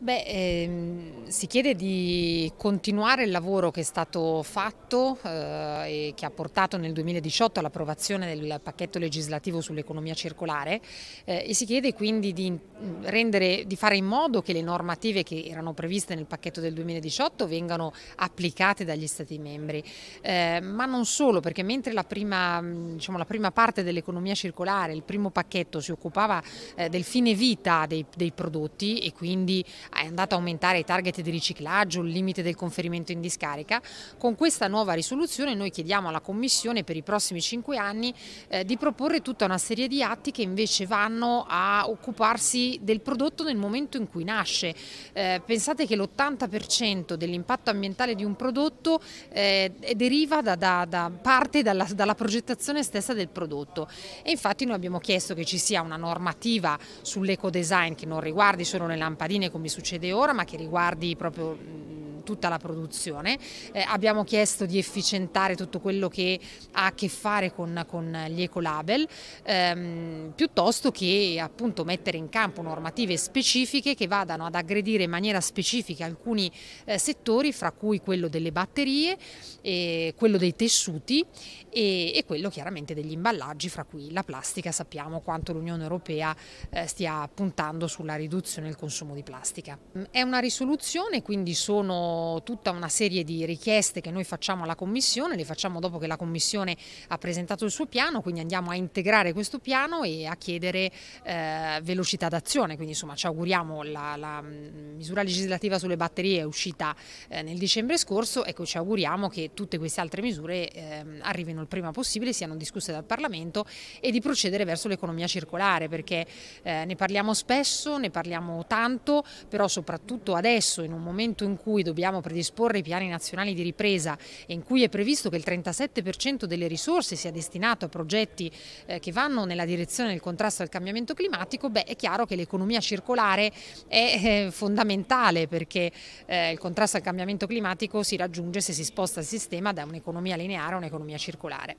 Beh, ehm, si chiede di continuare il lavoro che è stato fatto eh, e che ha portato nel 2018 all'approvazione del pacchetto legislativo sull'economia circolare eh, e si chiede quindi di, mm, rendere, di, fare in modo che le normative che erano previste nel pacchetto del 2018 vengano applicate dagli Stati membri, eh, ma non solo perché mentre la prima, mm, diciamo, la prima parte dell'economia circolare, il primo pacchetto si occupava eh, del fine vita dei, dei prodotti e quindi è andato a aumentare i target di riciclaggio, il limite del conferimento in discarica. Con questa nuova risoluzione noi chiediamo alla Commissione per i prossimi cinque anni eh, di proporre tutta una serie di atti che invece vanno a occuparsi del prodotto nel momento in cui nasce. Eh, pensate che l'80% dell'impatto ambientale di un prodotto eh, deriva da, da, da parte dalla, dalla progettazione stessa del prodotto e infatti noi abbiamo chiesto che ci sia una normativa sull'ecodesign che non riguardi solo le lampadine come succede ora ma che riguardi proprio tutta la produzione. Eh, abbiamo chiesto di efficientare tutto quello che ha a che fare con, con gli ecolabel, ehm, piuttosto che appunto mettere in campo normative specifiche che vadano ad aggredire in maniera specifica alcuni eh, settori, fra cui quello delle batterie, eh, quello dei tessuti e, e, quello chiaramente degli imballaggi, fra cui la plastica. Sappiamo quanto l'Unione Europea eh, stia puntando sulla riduzione del consumo di plastica. Mm, è una risoluzione, quindi sono tutta una serie di richieste che noi facciamo alla Commissione, le facciamo dopo che la Commissione ha presentato il suo piano, quindi andiamo a integrare questo piano e a chiedere eh, velocità d'azione, quindi insomma ci auguriamo la, la, mm, misura legislativa sulle batterie è uscita eh, nel dicembre scorso, ecco ci auguriamo che tutte queste altre misure eh, arrivino il prima possibile, siano discusse dal Parlamento e di procedere verso l'economia circolare perché eh, ne parliamo spesso, ne parliamo tanto, però soprattutto adesso in un momento in cui dobbiamo vogliamo predisporre i piani nazionali di ripresa in cui è previsto che il 37% delle risorse sia destinato a progetti eh, che vanno nella direzione del contrasto al cambiamento climatico, beh è chiaro che l'economia circolare è eh, fondamentale perché eh, il contrasto al cambiamento climatico si raggiunge se si sposta il sistema da un'economia lineare a un'economia circolare.